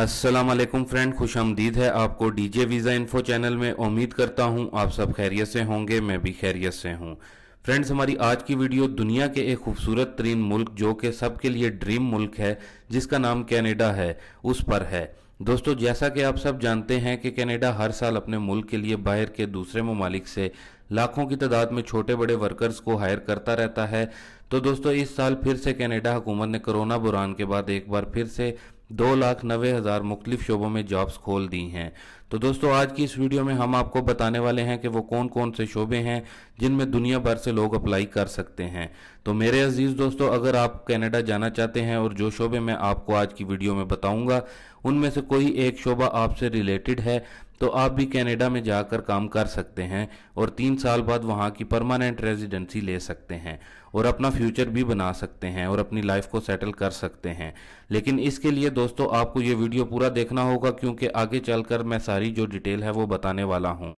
Aslam friend खुश आमदीद है आपको डीजे वीज़ा इन्फो चैनल में उम्मीद करता हूँ आप सब खैरियत से होंगे मैं भी खैरियत से हूँ फ्रेंड्स हमारी आज की वीडियो दुनिया के एक खूबसूरत तरीन मुल्क जो कि सबके लिए ड्रीम मुल्क है जिसका नाम कैनेडा है उस पर है दोस्तों जैसा कि आप सब जानते हैं कि कैनेडा हर साल अपने मुल्क के लिए बाहर के दूसरे ममालिक से लाखों की तादाद में छोटे बड़े वर्कर्स को हायर करता रहता है तो दोस्तों इस साल फिर से कनाडा हुकूमत ने कोरोना बुरान के बाद एक बार फिर से दो लाख नबे हज़ार मुख्तफ शोबों में जॉब्स खोल दी हैं तो दोस्तों आज की इस वीडियो में हम आपको बताने वाले हैं कि वो कौन कौन से शोबे हैं जिनमें दुनिया भर से लोग अप्लाई कर सकते हैं तो मेरे अजीज़ दोस्तों अगर आप कनाडा जाना चाहते हैं और जो शोबे मैं आपको आज की वीडियो में बताऊंगा उनमें से कोई एक शोबा आपसे रिलेटेड है तो आप भी कनाडा में जाकर काम कर सकते हैं और तीन साल बाद वहाँ की परमानेंट रेजिडेंसी ले सकते हैं और अपना फ्यूचर भी बना सकते हैं और अपनी लाइफ को सेटल कर सकते हैं लेकिन इसके लिए दोस्तों आपको ये वीडियो पूरा देखना होगा क्योंकि आगे चलकर मैं सारी सारी जो डिटेल है वो बताने वाला हूँ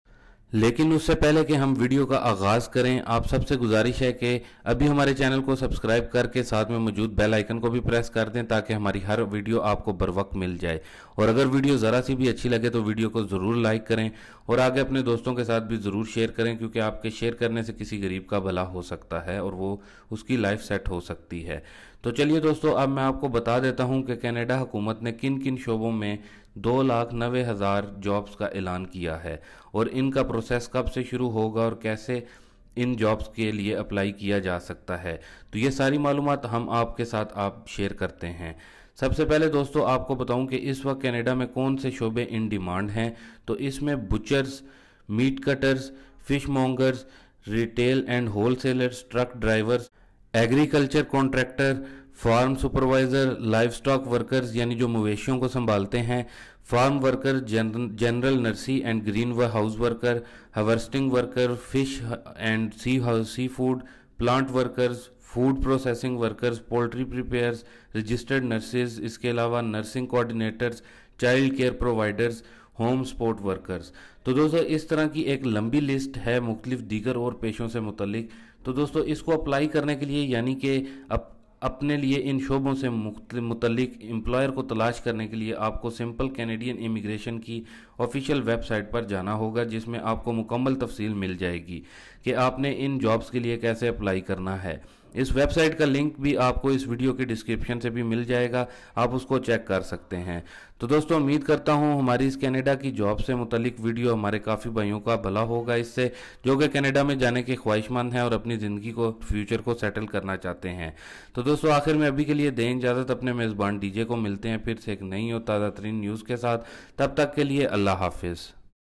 लेकिन उससे पहले कि हम वीडियो का आगाज़ करें आप सबसे गुजारिश है कि अभी हमारे चैनल को सब्सक्राइब करके साथ में मौजूद बेल आइकन को भी प्रेस कर दें ताकि हमारी हर वीडियो आपको बर वक्त मिल जाए और अगर वीडियो ज़रा सी भी अच्छी लगे तो वीडियो को ज़रूर लाइक करें और आगे अपने दोस्तों के साथ भी ज़रूर शेयर करें क्योंकि आपके शेयर करने से किसी गरीब का भला हो सकता है और वो उसकी लाइफ सेट हो सकती है तो चलिए दोस्तों अब मैं आपको बता देता हूँ कि कनाडा हुकूमत ने किन किन शोबों में दो लाख नबे हज़ार जॉब्स का ऐलान किया है और इनका प्रोसेस कब से शुरू होगा और कैसे इन जॉब्स के लिए अप्लाई किया जा सकता है तो ये सारी मालूम हम आपके साथ आप शेयर करते हैं सबसे पहले दोस्तों आपको बताऊं कि इस वक्त कनाडा में कौन से शोबे इन डिमांड हैं तो इसमें butchers meat cutters fishmongers retail and wholesalers truck drivers agriculture contractor farm supervisor livestock workers यानी जो मवेशियों को संभालते हैं farm worker general nursery and green व house worker harvesting worker fish and sea seafood plant workers food processing workers poultry preparers registered nurses इसके अलावा nursing coordinators child care providers home support workers तो दोस्तों इस तरह की एक लंबी लिस्ट है मुख्तलिफ दीगर और पेशों से मुतलिक तो दोस्तों इसको अप्लाई करने के लिए यानी कि अप, अपने लिए इन शोबों से मुतलिक एम्प्लॉयर को तलाश करने के लिए आपको सिंपल कैनेडियन इमिग्रेशन की ऑफिशियल वेबसाइट पर जाना होगा जिसमें आपको मुकम्मल तफसील मिल जाएगी कि आपने इन जॉब्स के लिए कैसे अप्लाई करना है इस वेबसाइट का लिंक भी आपको इस वीडियो के डिस्क्रिप्शन से भी मिल जाएगा आप उसको चेक कर सकते हैं तो दोस्तों उम्मीद करता हूँ हमारी इस कनाडा की जॉब से मुतलिक वीडियो हमारे काफ़ी भाइयों का भला होगा इससे जो कि कनाडा में जाने के ख्वाहिशमंद हैं और अपनी ज़िंदगी को फ्यूचर को सेटल करना चाहते हैं तो दोस्तों आखिर में अभी के लिए दें इजाज़त अपने मेज़बान डीजे को मिलते हैं फिर से एक नई और ताज़ा तरीन न्यूज़ के साथ तब तक के लिए अल्लाह हाफिज़